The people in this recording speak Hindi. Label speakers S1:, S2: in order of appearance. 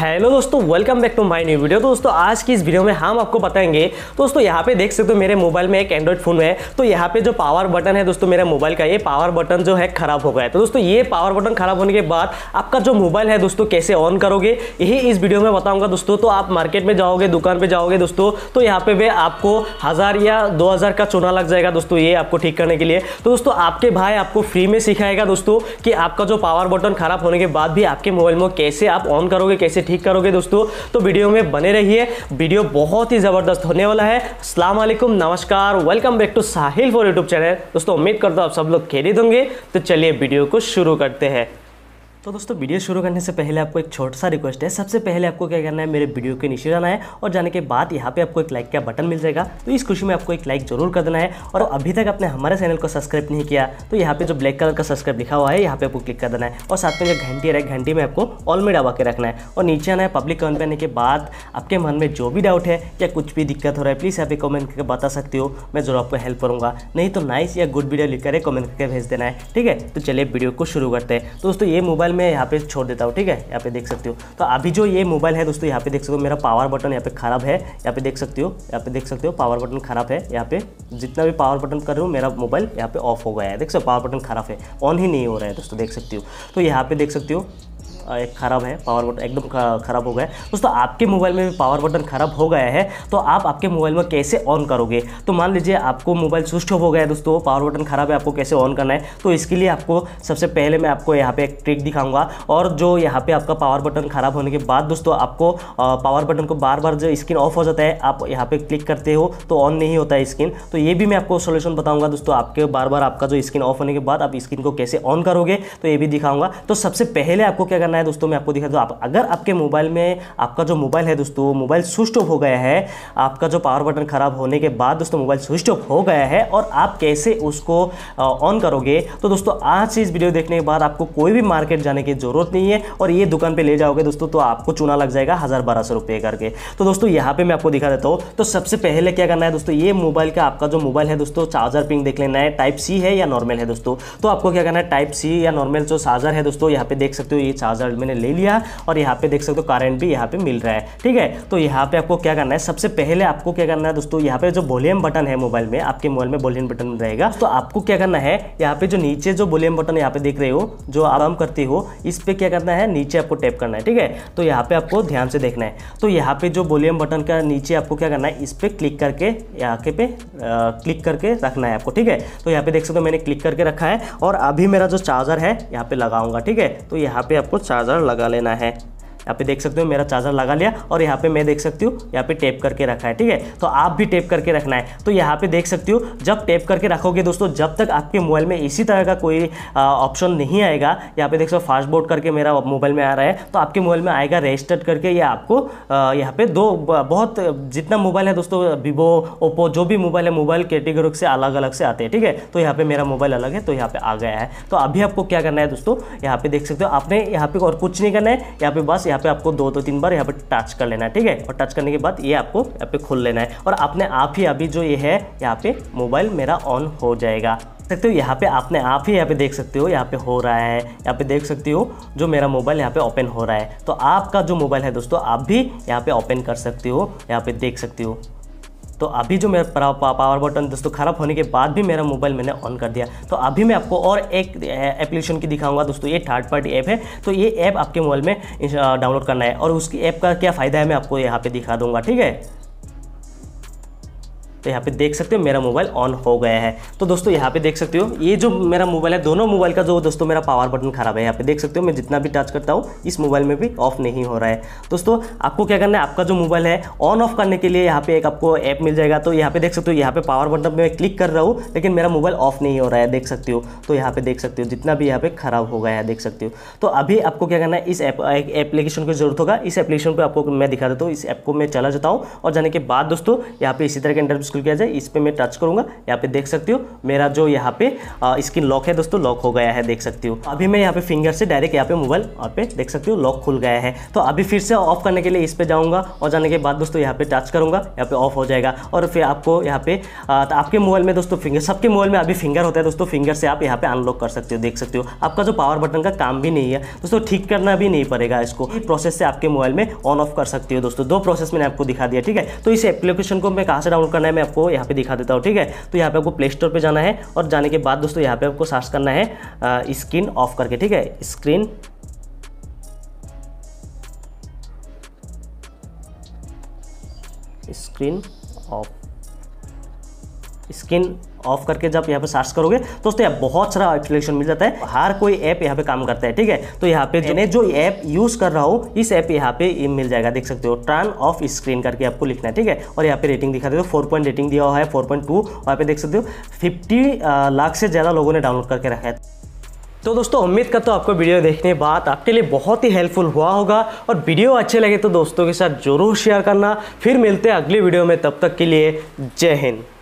S1: हेलो दोस्तों welcome back to my new video तो दोस्तों आज की इस वीडियो में हम आपको बताएंगे दोस्तों यहाँ पे देख सकते हो मेरे मोबाइल में एक एंड्रॉइड फोन है तो यहाँ पे जो पावर बटन है दोस्तों मेरे मोबाइल का ये पावर बटन जो है खराब हो गया है तो दोस्तों ये पावर बटन खराब होने के बाद आपका जो मोबाइल है दोस्तों कैसे ऑन करोगे यही इस वीडियो में बताऊंगा दोस्तों तो आप मार्केट में जाओगे दुकान पर जाओगे दोस्तों तो यहाँ पे भी आपको हज़ार या दो का चुना लग जाएगा दोस्तों ये आपको ठीक करने के लिए तो दोस्तों आपके भाई आपको फ्री में सिखाएगा दोस्तों कि आपका जो पावर बटन खराब होने के बाद भी आपके मोबाइल में कैसे आप ऑन करोगे कैसे ठीक करोगे दोस्तों तो वीडियो में बने रहिए वीडियो बहुत ही ज़बरदस्त होने वाला है असलम नमस्कार welcome back to Sahil for YouTube channel दोस्तों उम्मीद करता हूँ आप सब लोग खेली दूंगे तो चलिए वीडियो को शुरू करते हैं तो दोस्तों वीडियो शुरू करने से पहले आपको एक छोटा सा रिक्वेस्ट है सबसे पहले आपको क्या करना है मेरे वीडियो के नीचे जाना है और जाने के बाद यहाँ पे आपको एक लाइक का बटन मिल जाएगा तो इस खुशी में आपको एक लाइक जरूर कर देना है और अभी तक आपने हमारे चैनल को सब्सक्राइब नहीं किया तो यहाँ पे जो ब्लैक कलर का सब्सक्राइब लिखा हुआ है यहाँ पे आपको क्लिक कर देना है और साथ में जो घंटी रहे घंटी में आपको ऑल में डबा के रखना है और नीचे आना है पब्लिक कमेंट आने के बाद आपके मन में जो भी डाउट है या कुछ भी दिक्कत हो रहा है प्लीज़ आप कमेंट करके बता सकते हो मैं जरूर आपको हेल्प करूँगा नहीं तो नाइस या गुड वीडियो लिख कर कमेंट करके भेज देना है ठीक है तो चलिए वीडियो को शुरू करते हैं दोस्तों ये मोबाइल मोबाइल मैं यहाँ पे छोड़ देता हूँ ठीक है यहाँ पे देख सकते हो तो अभी जो ये मोबाइल है दोस्तों यहाँ पे देख सकते हो मेरा पावर बटन यहाँ पे ख़राब है यहाँ पे देख सकते हो यहाँ पे देख सकते हो पावर बटन ख़राब है यहाँ पे जितना भी पावर बटन कर रहा हूँ मेरा मोबाइल यहाँ पे ऑफ हो गया है देख सकते हो पावर बटन ख़राब है ऑन ही नहीं हो रहा है दोस्तों देख सकते हो तो यहाँ पे देख सकते हो एक ख़राब है पावर बटन एकदम ख़राब हो गया है दोस्तों आपके मोबाइल में भी पावर बटन ख़राब हो गया है तो आप आपके मोबाइल में कैसे ऑन करोगे तो मान लीजिए आपको मोबाइल स्विच ऑफ हो गया है दोस्तों पावर बटन ख़राब है आपको कैसे ऑन करना है तो इसके लिए आपको सबसे पहले मैं आपको यहाँ पे एक ट्रिक दिखाऊंगा और जो यहाँ पे आपका पावर बटन ख़राब होने के बाद दोस्तों आपको पावर बटन को बार बार जो स्क्रीन ऑफ हो जाता है आप यहाँ पे क्लिक करते हो तो ऑन नहीं होता है स्क्रीन तो ये भी मैं आपको सोल्यूशन बताऊँगा दोस्तों आपके बार बार आपका जो स्क्रीन ऑफ होने के बाद आप स्क्रीन को कैसे ऑन करोगे तो ये भी दिखाऊंगा तो सबसे पहले आपको क्या करना है करना है दोस्तों मैं आपको दिखा दूँ आप अगर आपके मोबाइल में आपका जो मोबाइल है दोस्तों मोबाइल स्विच ऑफ हो गया है आपका जो पावर बटन ख़राब होने के बाद दोस्तों मोबाइल स्विच ऑफ हो गया है और आप कैसे उसको ऑन करोगे तो दोस्तों आज इस वीडियो देखने के बाद आपको कोई भी मार्केट जाने की ज़रूरत नहीं है और ये दुकान पर ले जाओगे दोस्तों तो आपको चुना लग जाएगा हज़ार बारह सौ रुपये करके तो दोस्तों यहाँ पर मैं आपको दिखा देता हूँ तो सबसे पहले क्या करना है दोस्तों ये मोबाइल का आपका जो मोबाइल है दोस्तों चार्जर पिंग देख लेना है टाइप सी है या नॉर्मल है दोस्तों तो आपको क्या करना है टाइप सी या नॉर्मल जो चार्जर है दोस्तों यहाँ पे देख सकते हो ये चार्जर रिजल्ट मैंने ले लिया और यहाँ पे देख सकते हो करंट भी यहाँ पे मिल रहा है ठीक है तो यहाँ पे आपको क्या करना है सबसे पहले आपको क्या करना है दोस्तों यहाँ पे जो वॉल्यूम बटन है मोबाइल में आपके मोबाइल में वॉल्यूम बटन रहेगा तो आपको क्या करना है यहाँ पे जो नीचे जो वॉल्यूम बटन यहाँ पे देख रहे हो जो आराम करते हो इस पर क्या करना है नीचे आपको टैप करना है ठीक है तो यहाँ पे आपको ध्यान से देखना है तो यहाँ पे जो वॉल्यूम बटन का नीचे आपको क्या करना है इस पर क्लिक करके यहाँ पे क्लिक करके रखना है आपको ठीक है तो यहाँ पे देख सकते हो मैंने क्लिक करके रखा है और अभी मेरा जो चार्जर है यहाँ पे लगाऊंगा ठीक है तो यहाँ पे आपको चार्जर लगा लेना है यहाँ पे देख सकते हो मेरा चार्जर लगा लिया और यहाँ पे मैं देख सकती हूँ यहाँ पे टेप करके रखा है ठीक है तो आप भी टेप करके रखना है तो यहाँ पे देख सकती हो जब टेप करके रखोगे दोस्तों जब तक आपके मोबाइल में इसी तरह का कोई ऑप्शन नहीं आएगा यहाँ पे देख सकते हो फास्ट बोर्ड करके मेरा मोबाइल में आ रहा है तो आपके मोबाइल में आएगा रजिस्टर्ड करके ये आपको यहाँ पे दो बहुत जितना मोबाइल है दोस्तों वीवो ओप्पो जो भी मोबाइल है मोबाइल कैटेगरी से अलग अलग से आते हैं ठीक है तो यहाँ पे मेरा मोबाइल अलग है तो यहाँ पे आ गया है तो अभी आपको क्या करना है दोस्तों यहाँ पे देख सकते हो आपने यहाँ पे और कुछ नहीं करना है यहाँ पे बस यहाँ यहाँ पे आपको दो दो तीन बार यहाँ पे टच कर लेना है ठीक है और टच करने के बाद ये आपको यहाँ पे खोल लेना है और अपने आप ही अभी जो ये है यहाँ पे मोबाइल मेरा ऑन हो जाएगा देखते हो यहाँ पे आपने आप ही यहाँ पे देख सकते हो यहाँ पे हो रहा है यहाँ पे देख सकते हो जो मेरा मोबाइल यहाँ पे ओपन हो रहा है तो आपका जो मोबाइल है दोस्तों आप भी यहाँ पे ओपन कर सकते हो यहाँ पे देख सकते हो तो अभी जो मेरा पावर बटन दोस्तों ख़राब होने के बाद भी मेरा मोबाइल मैंने ऑन कर दिया तो अभी मैं आपको और एक एप्लीकेशन की दिखाऊंगा दोस्तों ये थर्ड पार्टी ऐप है तो ये ऐप आपके मोबाइल में डाउनलोड करना है और उसकी ऐप का क्या फ़ायदा है मैं आपको यहाँ पर दिखा दूँगा ठीक है तो यहाँ पे देख सकते हो मेरा मोबाइल ऑन हो गया है तो दोस्तों यहाँ पे देख सकते हो ये जो मेरा मोबाइल है दोनों मोबाइल का जो दोस्तों मेरा पावर बटन खराब है यहाँ पे देख सकते हो मैं जितना भी टच करता हूँ इस मोबाइल में भी ऑफ नहीं हो रहा है दोस्तों आपको क्या करना है आपका जो मोबाइल है ऑन ऑफ करने के लिए यहाँ पे एक आपको ऐप मिल जाएगा तो यहाँ पे देख सकते हो यहाँ पे पावर बटन में क्लिक कर रहा हूँ लेकिन मेरा मोबाइल ऑफ नहीं हो रहा है देख सकते हो तो यहाँ पे देख सकते हो जितना भी यहाँ पे खराब हो गया है देख सकते हो तो अभी आपको क्या करना है इस ऐप एप्लीकेशन की जरूरत होगा इस एप्लीकेशन पर आपको मैं दिखा देता हूँ इस ऐप को मैं चला जाता हूँ और जाने के बाद दोस्तों यहाँ पे इसी तरह के इंटरव्यू इंस्टॉल किया जाए इस पर मैं टच करूँगा यहाँ पे देख सकती हूँ मेरा जो यहाँ पे स्क्रीन लॉक है दोस्तों लॉक हो गया है देख सकती हूँ अभी मैं यहाँ पे फिंगर से डायरेक्ट यहाँ पे मोबाइल और पे देख सकती हूँ लॉक खुल गया है तो अभी फिर से ऑफ करने के लिए इस पर जाऊँगा और जाने के बाद दोस्तों यहाँ पे टच करूँगा यहाँ पे ऑफ हो जाएगा और फिर आपको यहाँ पे तो आपके मोबाइल में दोस्तों फिंगर सबके मोबाइल में अभी फिंगर होता है दोस्तों फिंगर से आप यहाँ पे अनलॉक कर सकते हो देख सकते हो आपका जो पावर बटन का काम भी नहीं है दोस्तों ठीक करना भी नहीं पड़ेगा इसको प्रोसेस से आपके मोबाइल में ऑन ऑफ कर सकती हो दोस्तों दो प्रोसेस मैंने आपको दिखा दिया ठीक है तो इस एप्लीकेशन को मैं कहाँ से डाउनलोड करना है मैं आपको यहाँ पे दिखा देता हूँ ठीक है तो यहाँ पे आपको प्ले स्टोर पर जाना है और जाने के बाद दोस्तों यहाँ पे आपको सर्च करना है स्क्रीन ऑफ करके ठीक है screen screen off screen off करके जब यहाँ पे सर्च करोगे तो यहाँ बहुत सारा एप्लीकेशन मिल जाता है हर कोई ऐप यहाँ पे काम करता है ठीक है तो यहाँ पे जिन्हें जो ऐप यूज कर रहा हो इस ऐप यहाँ पे मिल जाएगा देख सकते हो टर्न ऑफ स्क्रीन करके आपको लिखना है ठीक है और यहाँ पे रेटिंग दिखा देते हो फोर पॉइंट रेटिंग दिया हुआ है फोर पॉइंट टू यहाँ पे देख सकते हो फिफ्टी लाख से ज़्यादा लोगों ने डाउनलोड करके रखा है तो दोस्तों उम्मीद करता हूँ आपको वीडियो देखने के बाद आपके लिए बहुत ही हेल्पफुल हुआ होगा और वीडियो अच्छे लगे तो दोस्तों के साथ जरूर शेयर करना फिर मिलते हैं अगले वीडियो में तब तक के लिए जय हिंद